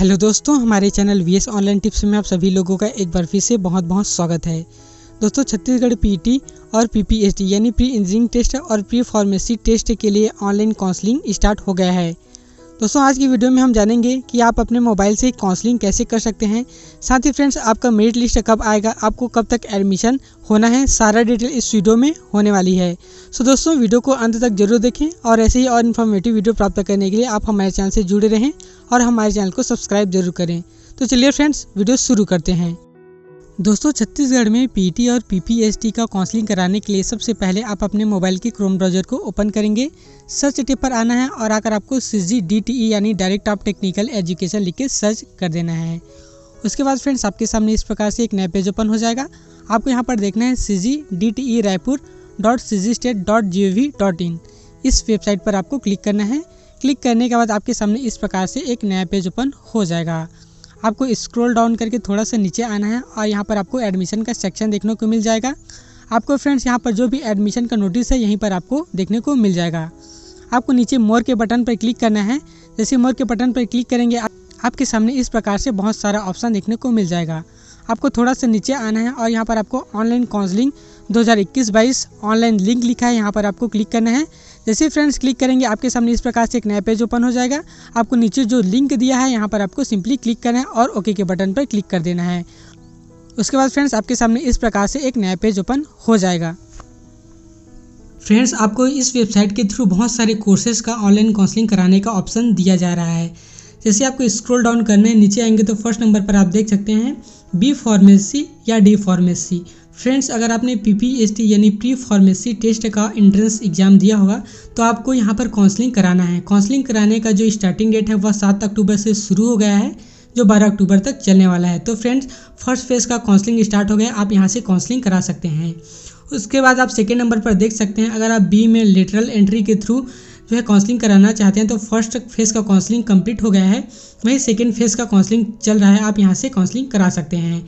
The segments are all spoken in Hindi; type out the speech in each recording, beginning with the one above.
हेलो दोस्तों हमारे channel V S online tips में आप सभी लोगों का एक बार फिर से बहुत बहुत स्वागत है दोस्तों छत्तीसगढ़ पीटी e और पीपीएचडी यानी प्री इंजीनियरिंग टेस्ट और प्री फार्मेसी टेस्ट के लिए ऑनलाइन काउंसलिंग स्टार्ट हो गया है दोस्तों आज की वीडियो में हम जानेंगे कि आप अपने मोबाइल से काउंसलिंग कैसे कर सकते हैं साथ ही फ्रेंड्स आपका मेरिट लिस्ट कब आएगा आपको कब तक एडमिशन होना है सारा डिटेल इस वीडियो में होने वाली है सो दोस्तों वीडियो को अंत तक जरूर देखें और ऐसे ही और इन्फॉर्मेटिव वीडियो प्राप्त करने के लिए आप हमारे चैनल से जुड़े रहें और हमारे चैनल को सब्सक्राइब जरूर करें तो चलिए फ्रेंड्स वीडियो शुरू करते हैं दोस्तों छत्तीसगढ़ में पीटी और पीपीएसटी का काउंसलिंग कराने के लिए सबसे पहले आप अपने मोबाइल के क्रोम ब्राउजर को ओपन करेंगे सर्च टिप पर आना है और आकर आपको सी जी e यानी डायरेक्ट ऑफ टेक्निकल एजुकेशन लिख के सर्च कर देना है उसके बाद फ्रेंड्स आपके सामने इस प्रकार से एक नया पेज ओपन हो जाएगा आपको यहाँ पर देखना है C G e Raipur dot C G state dot G O V dot in इस वेबसाइट पर आपको क्लिक करना है क्लिक करने के बाद आपके सामने इस प्रकार से एक नया पेज ओपन हो जाएगा आपको स्क्रॉल डाउन करके थोड़ा सा नीचे आना है और यहाँ पर आपको एडमिशन का सेक्शन देखने को मिल जाएगा आपको फ्रेंड्स यहाँ पर जो भी एडमिशन का नोटिस है यहीं पर आपको देखने को मिल जाएगा आपको नीचे मोर के बटन पर क्लिक करना है जैसे मोर के बटन पर क्लिक करेंगे आपके सामने इस प्रकार से बहुत सारा ऑप्शन देखने को मिल जाएगा आपको थोड़ा सा नीचे आना है और यहाँ पर आपको ऑनलाइन काउंसलिंग 2021-22 ऑनलाइन लिंक लिखा है यहाँ पर आपको क्लिक करना है जैसे फ्रेंड्स क्लिक करेंगे आपके सामने इस प्रकार से एक नया पेज ओपन हो जाएगा आपको नीचे जो लिंक दिया है यहाँ पर आपको सिंपली क्लिक करना है और ओके के बटन पर क्लिक कर देना है उसके बाद फ्रेंड्स आपके सामने इस प्रकार से एक नया पेज ओपन हो जाएगा फ्रेंड्स आपको इस वेबसाइट के थ्रू बहुत सारे कोर्सेज का ऑनलाइन काउंसलिंग कराने का ऑप्शन दिया जा रहा है जैसे आपको स्क्रॉल डाउन करने नीचे आएंगे तो फर्स्ट नंबर पर आप देख सकते हैं बी फार्मेसी या डी फार्मेसी फ्रेंड्स अगर आपने पी e यानी प्री फार्मेसी टेस्ट का एंट्रेंस एग्ज़ाम दिया होगा तो आपको यहाँ पर काउंसलिंग कराना है काउंसलिंग कराने का जो स्टार्टिंग डेट है वह सात अक्टूबर से शुरू हो गया है जो 12 अक्टूबर तक चलने वाला है तो फ्रेंड्स फर्स्ट फेज़ का काउंसलिंग स्टार्ट हो गया आप यहाँ से काउंसलिंग करा सकते हैं उसके बाद आप सेकेंड नंबर पर देख सकते हैं अगर आप बी में लेटरल एंट्री के थ्रू जो है काउंसलिंग कराना चाहते हैं तो फर्स्ट फेज़ का काउंसलिंग कंप्लीट हो गया है वहीं सेकेंड फेज़ का काउंसलिंग चल रहा है आप यहाँ से काउंसलिंग करा सकते हैं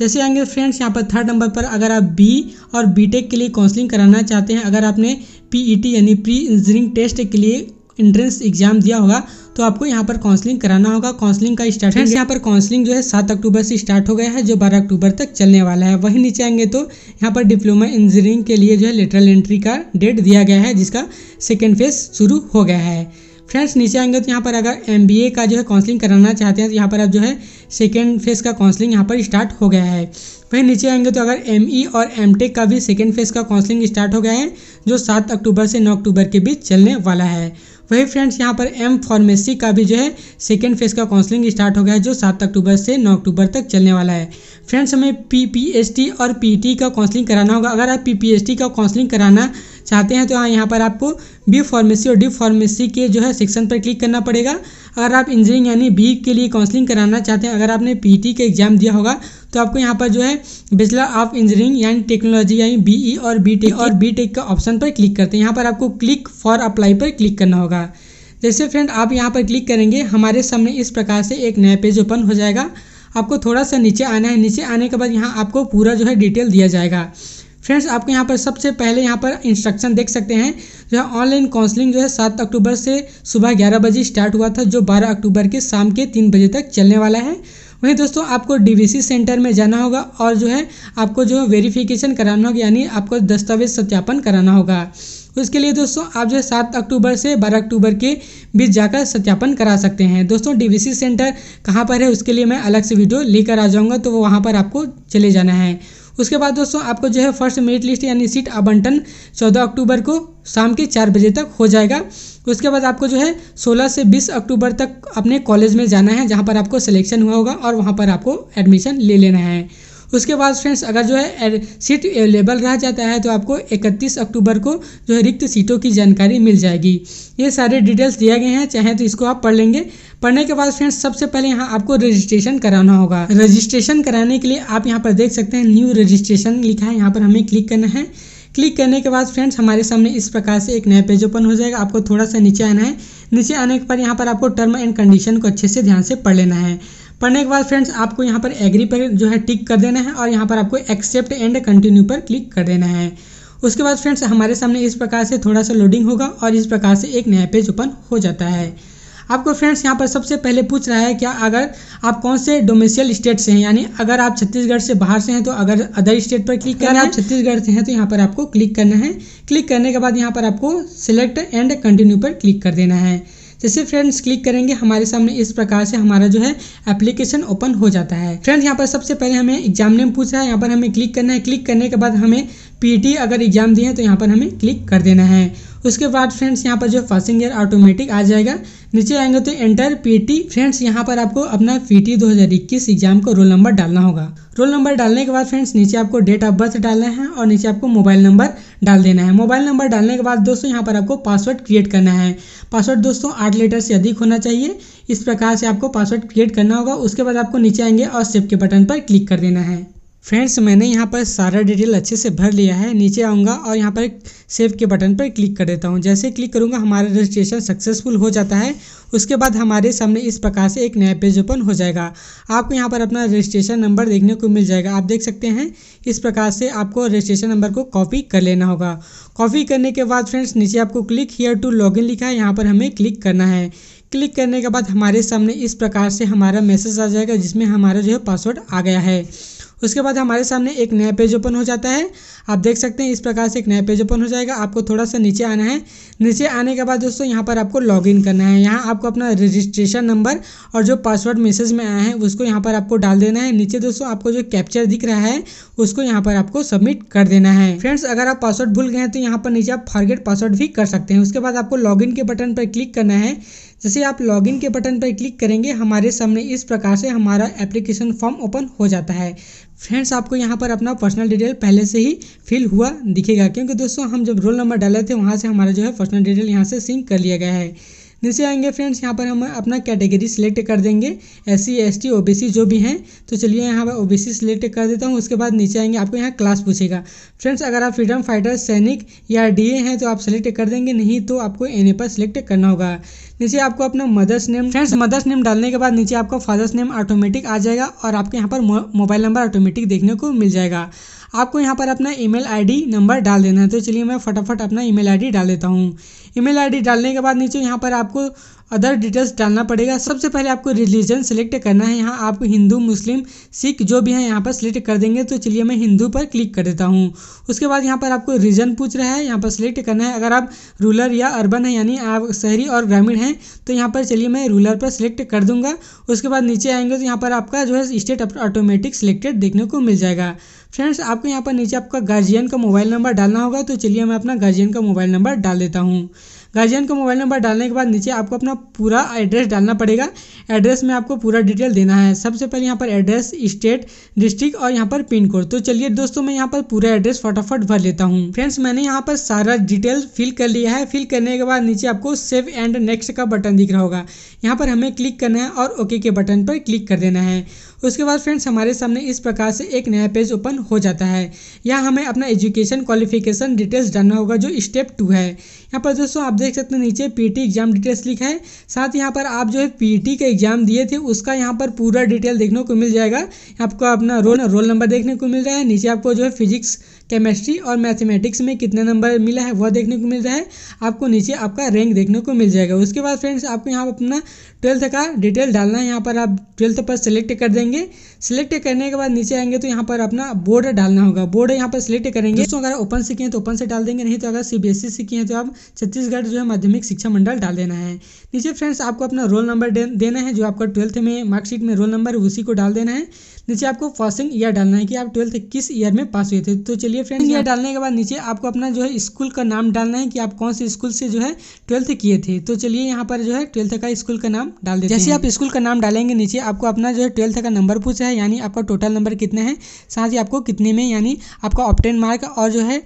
जैसे आएंगे फ्रेंड्स यहाँ पर थर्ड नंबर पर अगर आप बी और बीटेक के लिए काउंसलिंग कराना चाहते हैं अगर आपने पीईटी e यानी प्री इंजीनियरिंग टेस्ट के लिए एंट्रेंस एग्जाम दिया होगा तो आपको यहाँ पर काउंसलिंग कराना होगा काउंसलिंग का स्टार्ट फ्रेंड्स यहाँ पर काउंसलिंग जो है सात अक्टूबर से स्टार्ट हो गया है जो बारह अक्टूबर तक चलने वाला है वहीं नीचे आएंगे तो यहाँ पर डिप्लोमा इंजीनियरिंग के लिए जो है लेटरल एंट्री का डेट दिया गया है जिसका सेकेंड फेज शुरू हो गया है फ्रेंड्स नीचे आएंगे तो यहाँ पर अगर एम का जो है काउंसलिंग कराना चाहते हैं तो यहाँ पर अब जो है सेकेंड फेज़ का काउंसलिंग यहाँ पर स्टार्ट हो गया है वहीं नीचे आएंगे तो अगर एम e और एम e का भी सेकेंड फेज़ का काउंसलिंग स्टार्ट हो गया है जो सात अक्टूबर से नौ अक्टूबर के बीच चलने वाला है वही फ्रेंड्स यहाँ पर एम फार्मेसी का भी जो है सेकेंड फेज़ का काउंसलिंग स्टार्ट हो गया है जो सात अक्टूबर से नौ अक्टूबर तक चलने वाला है फ्रेंड्स हमें पी पी और पी टी e का काउंसलिंग कराना होगा अगर आप पी पी का काउंसलिंग कराना चाहते हैं तो हाँ, यहाँ पर आपको बी फार्मेसी और डी फार्मेसी के जो है सेक्शन पर क्लिक करना पड़ेगा अगर आप इंजीनियरिंग यानी बी के लिए काउंसलिंग कराना चाहते हैं अगर आपने टी का एग्जाम दिया होगा तो आपको यहाँ पर जो है बिजला ऑफ इंजीनियरिंग यानी टेक्नोलॉजी यानी ई e और बीटेक और टेक का ऑप्शन पर क्लिक करते हैं यहाँ पर आपको क्लिक फॉर अप्लाई पर क्लिक करना होगा जैसे फ्रेंड आप यहाँ पर क्लिक करेंगे हमारे सामने इस प्रकार से एक नया पेज ओपन हो जाएगा आपको थोड़ा सा नीचे आना है नीचे आने के बाद यहाँ आपको पूरा जो है डिटेल दिया जाएगा फ्रेंड्स आपके यहाँ पर सबसे पहले यहाँ पर इंस्ट्रक्शन देख सकते हैं जो है ऑनलाइन काउंसलिंग जो है सात अक्टूबर से सुबह ग्यारह बजे स्टार्ट हुआ था जो बारह अक्टूबर के शाम के तीन बजे तक चलने वाला है वहीं दोस्तों आपको डीवीसी सेंटर में जाना होगा और जो है आपको जो वेरिफिकेशन कराना होगा यानी आपको दस्तावेज सत्यापन कराना होगा उसके लिए दोस्तों आप जो है सात अक्टूबर से बारह अक्टूबर के बीच जाकर सत्यापन करा सकते हैं दोस्तों डीवीसी सेंटर कहाँ पर है उसके लिए मैं अलग से वीडियो लेकर आ जाऊँगा तो वो वहाँ पर आपको चले जाना है उसके बाद दोस्तों आपको जो है फर्स्ट मेरिट लिस्ट यानी सीट आबंटन चौदह अक्टूबर को शाम के चार बजे तक हो जाएगा उसके बाद आपको जो है 16 से 20 अक्टूबर तक अपने कॉलेज में जाना है जहाँ पर आपको सिलेक्शन हुआ होगा और वहाँ पर आपको एडमिशन ले लेना है उसके बाद फ्रेंड्स अगर जो है सीट अवेलेबल रह जाता है तो आपको इकतीस अक्टूबर को जो है रिक्त सीटों की जानकारी मिल जाएगी ये सारे डिटेल्स दिए गए हैं चाहे तो इसको आप पढ़ लेंगे पढ़ने के बाद फ्रेंड्स सबसे पहले यहाँ आपको रजिस्ट्रेशन कराना होगा रजिस्ट्रेशन कराने के लिए आप यहाँ पर देख सकते हैं न्यू रजिस्ट्रेशन लिखा है यहाँ पर हमें क्लिक करना है क्लिक करने के बाद फ्रेंड्स हमारे सामने इस प्रकार से एक नया पेज ओपन हो जाएगा आपको थोड़ा सा नीचे आना है नीचे आने के बाद यहाँ पर आपको टर्म एंड कंडीशन को अच्छे से ध्यान से पढ़ लेना है पढ़ने के बाद फ्रेंड्स आपको यहाँ पर एग्री पर जो है टिक कर देना है और यहाँ पर आपको एक्सेप्ट एंड कंटिन्यू पर क्लिक कर देना है उसके बाद फ्रेंड्स हमारे सामने इस प्रकार से थोड़ा सा लोडिंग होगा और इस प्रकार से एक नया पेज ओपन हो जाता है आपको फ्रेंड्स यहाँ पर सबसे पहले पूछ रहा है क्या अगर आप कौन से डोमेसियल स्टेट से हैं यानी अगर आप छत्तीसगढ़ से बाहर से हैं तो अगर अदर स्टेट पर क्लिक करना आप छत्तीसगढ़ से हैं तो यहाँ पर आपको क्लिक करना है क्लिक करने के बाद यहाँ पर आपको सिलेक्ट एंड कंटिन्यू पर क्लिक कर देना है जैसे फ्रेंड्स क्लिक करेंगे हमारे सामने इस प्रकार से हमारा जो है एप्लीकेशन ओपन हो जाता है फ्रेंड्स यहाँ पर सबसे पहले हमें एग्जाम नेम पूछा है यहाँ पर हमें क्लिक करना है क्लिक करने के बाद हमें पी अगर एग्जाम दिए हैं तो यहाँ पर हमें क्लिक कर देना है उसके बाद फ्रेंड्स यहाँ पर जो फर्स्ट ईयर ऑटोमेटिक आ जाएगा नीचे आएंगे तो एंटर पीटी फ्रेंड्स यहाँ पर आपको अपना पीटी 2021 एग्जाम का रोल नंबर डालना होगा रोल नंबर डालने के बाद फ्रेंड्स नीचे आपको डेट ऑफ बर्थ डालना है और नीचे आपको मोबाइल नंबर डाल देना है मोबाइल नंबर डालने के बाद दोस्तों यहाँ पर आपको पासवर्ड क्रिएट करना है पासवर्ड दोस्तों आठ लेटर से अधिक होना चाहिए इस प्रकार से आपको पासवर्ड क्रिएट करना होगा उसके बाद आपको नीचे आएंगे और सेव के बटन पर क्लिक कर देना है फ्रेंड्स मैंने यहाँ पर सारा डिटेल अच्छे से भर लिया है नीचे आऊँगा और यहाँ पर सेव के बटन पर क्लिक कर देता हूँ जैसे क्लिक करूँगा हमारा रजिस्ट्रेशन सक्सेसफुल हो जाता है उसके बाद हमारे सामने इस प्रकार से एक नया पेज ओपन हो जाएगा आपको यहाँ पर अपना रजिस्ट्रेशन नंबर देखने को मिल जाएगा आप देख सकते हैं इस प्रकार से आपको रजिस्ट्रेशन नंबर को कॉपी कर लेना होगा कॉपी करने के बाद फ्रेंड्स नीचे आपको क्लिक हियर टू इन लिखा है यहाँ पर हमें क्लिक करना है क्लिक करने के बाद हमारे सामने इस प्रकार से हमारा मैसेज आ जाएगा जिसमें हमारा जो है पासवर्ड आ गया है उसके बाद हमारे सामने एक नया पेज ओपन हो जाता है आप देख सकते हैं इस प्रकार से एक नया पेज ओपन हो जाएगा आपको थोड़ा सा नीचे आना है नीचे आने के बाद दोस्तों यहाँ पर आपको लॉगिन करना है यहाँ आपको अपना रजिस्ट्रेशन नंबर और जो पासवर्ड मैसेज में आया है उसको यहाँ पर आपको डाल देना है नीचे दोस्तों आपको जो कैप्चर दिख रहा है उसको यहाँ पर आपको सबमिट कर देना है फ्रेंड्स अगर आप पासवर्ड भूल गए हैं तो यहाँ पर नीचे आप फॉरगेट पासवर्ड भी कर सकते हैं उसके बाद आपको लॉगिन के बटन पर क्लिक करना है जैसे आप लॉगिन के बटन पर क्लिक करेंगे हमारे सामने इस प्रकार से हमारा एप्लीकेशन फॉर्म ओपन हो जाता है फ्रेंड्स आपको यहाँ पर अपना पर्सनल डिटेल पहले से ही फिल हुआ दिखेगा क्योंकि दोस्तों हम जब रोल नंबर डाले थे वहाँ से हमारा जो है पर्सनल डिटेल यहाँ से सिंक कर लिया गया है नीचे आएंगे फ्रेंड्स यहाँ पर हम अपना कैटेगरी सिलेक्ट कर देंगे S C S T O B C जो भी हैं तो चलिए यहाँ पर ओ बी सी सिलेक्ट कर देता हूँ उसके बाद नीचे आएंगे आपको यहाँ क्लास पूछेगा फ्रेंड्स अगर आप फ्रीडम फाइटर सैनिक या डी ए हैं तो आप सिलेक्ट कर देंगे नहीं तो आपको एन ए पर सिलेक्ट करना होगा नीचे आपको अपना mother's name friends mother's name डालने के बाद नीचे आपका फादर्स नेम ऑटोमेटिक आ जाएगा और आपके यहाँ पर मोबाइल नंबर ऑटोमेटिक देखने को मिल जाएगा आपको यहाँ पर अपना ईमेल आईडी नंबर डाल देना है तो चलिए मैं फटाफट अपना ईमेल आईडी डाल देता हूँ ईमेल आईडी डालने के बाद नीचे यहाँ पर आपको अदर डिटेल्स डालना पड़ेगा सबसे पहले आपको रिलीजन सेलेक्ट करना है यहाँ आपको हिंदू मुस्लिम सिख जो भी हैं यहाँ पर सिलेक्ट कर देंगे तो चलिए मैं हिंदू पर क्लिक कर देता हूँ उसके बाद यहाँ पर आपको रीजन पूछ रहा है यहाँ पर सिलेक्ट करना है अगर आप रूरल या अर्बन है यानी आप शहरी और ग्रामीण हैं तो यहाँ पर चलिए मैं रूरल पर सिलेक्ट कर दूंगा उसके बाद नीचे आएंगे तो यहाँ पर आपका जो है स्टेट ऑटोमेटिक सिलेक्टेड देखने को मिल जाएगा फ्रेंड्स आपको यहाँ पर नीचे आपका गार्जियन का मोबाइल नंबर डालना होगा तो चलिए मैं अपना गार्जियन का मोबाइल नंबर डाल देता हूँ गार्जियन का मोबाइल नंबर डालने के बाद नीचे आपको अपना पूरा एड्रेस डालना पड़ेगा एड्रेस में आपको पूरा डिटेल देना है सबसे पहले यहाँ पर एड्रेस स्टेट डिस्ट्रिक्ट और यहाँ पर पिन कोड तो चलिए दोस्तों मैं यहाँ पर पूरा एड्रेस फटाफट भर लेता हूँ फ्रेंड्स मैंने यहाँ पर सारा डिटेल फिल कर लिया है फिल करने के बाद नीचे आपको सेव एंड नेक्स्ट का बटन दिख रहा होगा यहाँ पर हमें क्लिक करना है और ओके के बटन पर क्लिक कर देना है उसके बाद फ्रेंड्स हमारे सामने इस प्रकार से एक नया पेज ओपन हो जाता है यहाँ हमें अपना एजुकेशन क्वालिफिकेशन डिटेल्स डालना होगा जो स्टेप टू है यहाँ पर दोस्तों आप देख सकते हैं नीचे पीटी एग्जाम डिटेल्स लिखा है साथ यहाँ पर आप जो है पीटी का एग्जाम दिए थे उसका यहाँ पर पूरा डिटेल देखने को मिल जाएगा आपको अपना रोल रोल नंबर देखने को मिल रहा है नीचे आपको जो है फिजिक्स केमिस्ट्री और मैथमेटिक्स में कितने नंबर मिला है वह देखने को मिल रहा है आपको नीचे आपका रैंक देखने को मिल जाएगा उसके बाद फ्रेंड्स आपको यहाँ पर अपना ट्वेल्थ का डिटेल डालना है यहाँ पर आप ट्वेल्थ पर सेलेक्ट कर देंगे सिलेक्ट करने के बाद नीचे आएंगे तो यहाँ पर अपना बोर्ड डालना होगा बोर्ड यहाँ पर सिलेक्ट करेंगे दोस्तों अगर ओपन से किए तो ओपन से डाल देंगे नहीं तो अगर सीबीएसई से किए तो आप छत्तीसगढ़ जो है माध्यमिक शिक्षा मंडल डाल देना है नीचे फ्रेंड्स आपको अपना रोल नंबर देना है जो आपका ट्वेल्थ में मार्कशीट में रोल नंबर उसी को डाल देना है नीचे आपको पासिंग ईयर डालना है कि आप ट्वेल्थ किस ईयर में पास हुए थे तो चलिए फ्रेंड्स अच्छा। ईयर डालने के बाद नीचे आपको अपना जो है स्कूल का नाम डालना है कि आप कौन से स्कूल से जो है ट्वेल्थ किए थे तो चलिए यहाँ पर जो है ट्वेल्थ का स्कूल का नाम डाल देते जैसे आप स्कूल का नाम डालेंगे नीचे आपको अपना जो है ट्वेल्थ का नंबर पूछा है यानी आपका टोटल नंबर कितने हैं साथ ही आपको कितने में यानी आपका ऑप्टेन मार्क और जो है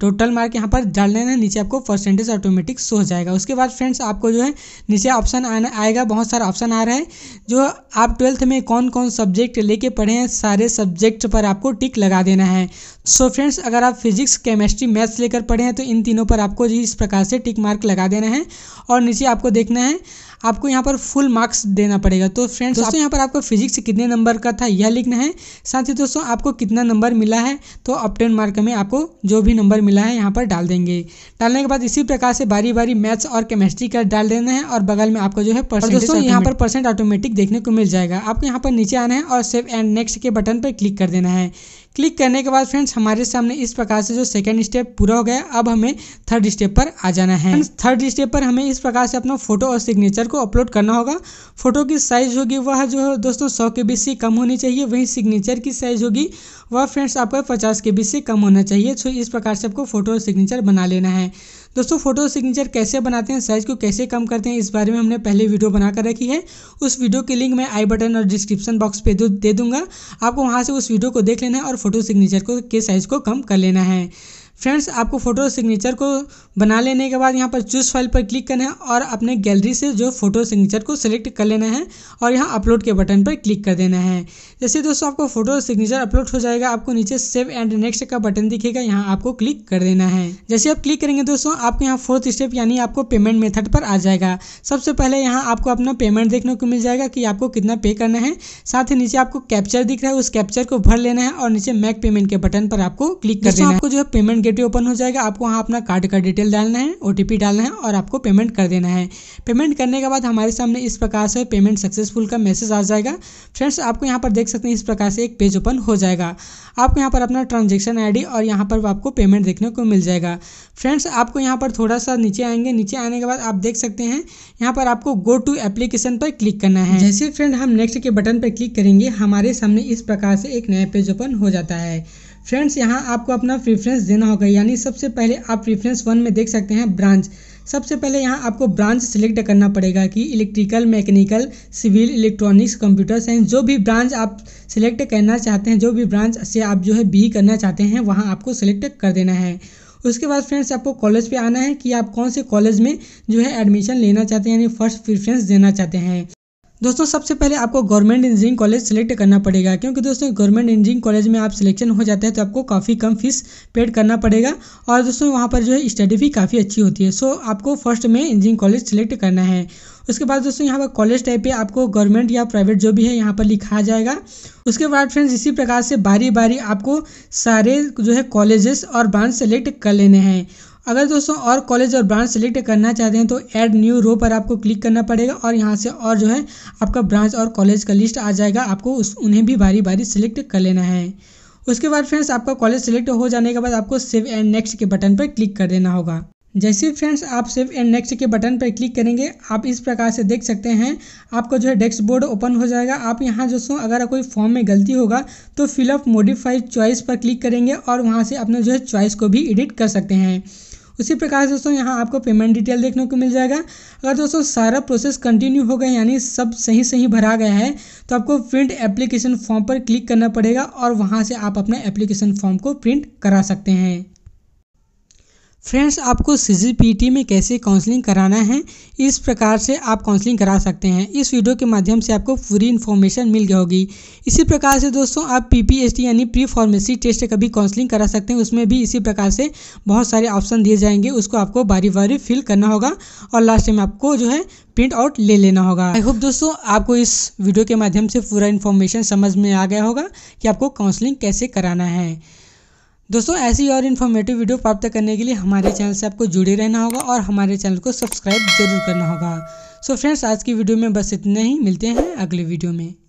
टोटल मार्क यहाँ पर डाल लेना है नीचे आपको परसेंटेज ऑटोमेटिक शो हो जाएगा उसके बाद फ्रेंड्स आपको जो है नीचे ऑप्शन आएगा बहुत सारा ऑप्शन आ रहा है जो आप ट्वेल्थ में कौन कौन सब्जेक्ट लेके पढ़े हैं सारे सब्जेक्ट पर आपको टिक लगा देना है सो so फ्रेंड्स अगर आप फिजिक्स केमिस्ट्री मैथ्स लेकर पढ़े हैं तो इन तीनों पर आपको इस प्रकार से टिक मार्क लगा देना है और नीचे आपको देखना है आपको यहाँ पर फुल मार्क्स देना पड़ेगा तो फ्रेंड्स दोस्तों यहाँ पर आपको फिजिक्स कितने नंबर का था यह लिखना है साथ ही दोस्तों आपको कितना नंबर मिला है तो अपटेन मार्क में आपको जो भी नंबर मिला है यहाँ पर डाल देंगे डालने के बाद इसी प्रकार से बारी बारी मैथ्स और केमेस्ट्री का डाल देना है और बगल में आपको जो है दोस्तों यहाँ पर परसेंट ऑटोमेटिक देखने को मिल जाएगा आपको यहाँ पर नीचे आना है और सेव एंड नेक्स्ट के बटन पर क्लिक कर देना है क्लिक करने के बाद फ्रेंड्स हमारे सामने इस प्रकार से जो सेकेंड स्टेप पूरा हो गया अब हमें थर्ड स्टेप पर आ जाना है थर्ड स्टेप पर हमें इस प्रकार से अपना फोटो और सिग्नेचर को अपलोड करना होगा फोटो की साइज होगी वह जो है दोस्तों सौ के बीच से कम होनी चाहिए वहीं सिग्नेचर की साइज होगी वह फ्रेंड्स आपका पचास के बीच से कम होना चाहिए तो इस प्रकार से आपको फोटो और सिग्नेचर बना लेना है दोस्तों फोटो सिग्नेचर कैसे बनाते हैं साइज़ को कैसे कम करते हैं इस बारे में हमने पहले वीडियो बनाकर रखी है उस वीडियो की लिंक मैं आई बटन और डिस्क्रिप्शन बॉक्स पे दे दूंगा आपको वहाँ से उस वीडियो को देख लेना है और फोटो सिग्नेचर को के साइज़ को कम कर लेना है फ्रेंड्स आपको फ़ोटो सिग्नेचर को बना लेने के बाद यहाँ पर चूज फाइल पर क्लिक करना है और अपने गैलरी से जो फोटो सिग्नेचर को सिलेक्ट कर लेना है और यहाँ अपलोड के बटन पर क्लिक कर देना है जैसे दोस्तों आपको फोटो सिग्नेचर अपलोड हो जाएगा आपको नीचे सेव एंड नेक्स्ट का बटन दिखेगा यहाँ आपको क्लिक कर देना है जैसे आप क्लिक करेंगे दोस्तों आपको यहाँ फोर्थ स्टेप यानी आपको पेमेंट मेथड पर आ जाएगा सबसे पहले यहाँ आपको अपना पेमेंट देखने को मिल जाएगा कि आपको कितना पे करना है साथ ही नीचे आपको कैप्चर दिख रहा है उस कैप्चर को भर लेना है और नीचे मैक पेमेंट के बटन पर आपको क्लिक करना है आपको जो है पेमेंट गेट ओ ओपन हो जाएगा आपको वहाँ अपना कार्ड का डिटेल डालना है ओ डालना है और आपको पेमेंट कर देना है पेमेंट करने के बाद हमारे सामने इस प्रकार से पेमेंट सक्सेसफुल का मैसेज आ जाएगा फ्रेंड्स आपको यहाँ पर देख सकते हैं इस प्रकार से एक पेज ओपन हो जाएगा आपको यहाँ पर अपना ट्रांजेक्शन आई और यहाँ पर आपको पेमेंट देखने को मिल जाएगा फ्रेंड्स आपको यहाँ पर थोड़ा सा नीचे आएंगे नीचे आने के बाद आप देख सकते हैं यहाँ पर आपको गो टू एप्लीकेशन पर क्लिक करना है जैसे फ्रेंड हम नेक्स्ट के बटन पर क्लिक करेंगे हमारे सामने इस प्रकार से एक नया पेज ओपन हो जाता है फ्रेंड्स यहाँ आपको अपना प्रेफरेंस देना होगा यानी सबसे पहले आप प्रेफरेंस वन में देख सकते हैं ब्रांच सबसे पहले यहाँ आपको ब्रांच सेलेक्ट करना पड़ेगा कि electrical mechanical civil electronics computer science जो भी ब्रांच आप सिलेक्ट करना चाहते हैं जो भी ब्रांच से आप जो है बी करना चाहते हैं वहाँ आपको सिलेक्ट कर देना है उसके बाद फ्रेंड्स आपको कॉलेज पे आना है कि आप कौन से कॉलेज में जो है एडमिशन लेना चाहते हैं यानी फर्स्ट प्रेफरेंस देना चाहते हैं दोस्तों सबसे पहले आपको गवर्नमेंट इंजीनियरिंग कॉलेज सेलेक्ट करना पड़ेगा क्योंकि दोस्तों गवर्नमेंट इंजीनियरिंग कॉलेज में आप सिलेक्शन हो जाता है तो आपको काफ़ी कम फीस पेड करना पड़ेगा और दोस्तों वहाँ पर जो है स्टडी भी काफ़ी अच्छी होती है सो आपको फर्स्ट में इंजीनियरिंग कॉलेज सेलेक्ट करना है उसके बाद दोस्तों यहाँ पर कॉलेज टाइप पे आपको गवर्नमेंट या प्राइवेट जो भी है यहाँ पर लिखा जाएगा उसके बाद फ्रेंड्स इसी प्रकार से बारी बारी आपको सारे जो है कॉलेजेस और ब्रांच सेलेक्ट कर लेने हैं अगर दोस्तों और कॉलेज और ब्रांच सेलेक्ट करना चाहते हैं तो ऐड न्यू रो पर आपको क्लिक करना पड़ेगा और यहाँ से और जो है आपका ब्रांच और कॉलेज का लिस्ट आ जाएगा आपको उस उन्हें भी बारी बारी सेलेक्ट कर लेना है उसके बाद फ्रेंड्स आपका कॉलेज सेलेक्ट हो जाने के बाद आपको सेव एंड नेक्स्ट के बटन पर क्लिक कर देना होगा जैसे फ्रेंड्स आप सेव एंड नेक्स्ट के बटन पर क्लिक करेंगे आप इस प्रकार से देख सकते हैं आपका जो है बोर्ड ओपन हो जाएगा आप यहाँ दोस्तों अगर कोई फॉर्म में गलती होगा तो फिलअप मोडिफाइड चॉइस पर क्लिक करेंगे और वहाँ से अपने जो है चॉइस को भी एडिट कर सकते हैं उसी प्रकार से दोस्तों यहाँ आपको पेमेंट डिटेल देखने को मिल जाएगा अगर दोस्तों सारा प्रोसेस कंटिन्यू हो गया यानी सब सही सही भरा गया है तो आपको प्रिंट एप्लीकेशन फॉर्म पर क्लिक करना पड़ेगा और वहाँ से आप अपना एप्लीकेशन फॉर्म को प्रिंट करा सकते हैं फ्रेंड्स आपको सी में कैसे काउंसलिंग कराना है इस प्रकार से आप काउंसलिंग करा सकते हैं इस वीडियो के माध्यम से आपको पूरी इन्फॉर्मेशन मिल गई होगी इसी प्रकार से दोस्तों आप पी यानी प्री फार्मेसी टेस्ट का भी काउंसलिंग करा सकते हैं उसमें भी इसी प्रकार से बहुत सारे ऑप्शन दिए जाएंगे उसको आपको बारी बारी फिल करना होगा और लास्ट में आपको जो है प्रिंट आउट ले लेना होगा आई होप दोस्तों आपको इस वीडियो के माध्यम से पूरा इन्फॉर्मेशन समझ में आ गया होगा कि आपको काउंसलिंग कैसे कराना है दोस्तों ऐसी और इन्फॉर्मेटिव वीडियो प्राप्त करने के लिए हमारे चैनल से आपको जुड़े रहना होगा और हमारे चैनल को सब्सक्राइब जरूर करना होगा सो so फ्रेंड्स आज की वीडियो में बस इतना ही मिलते हैं अगले वीडियो में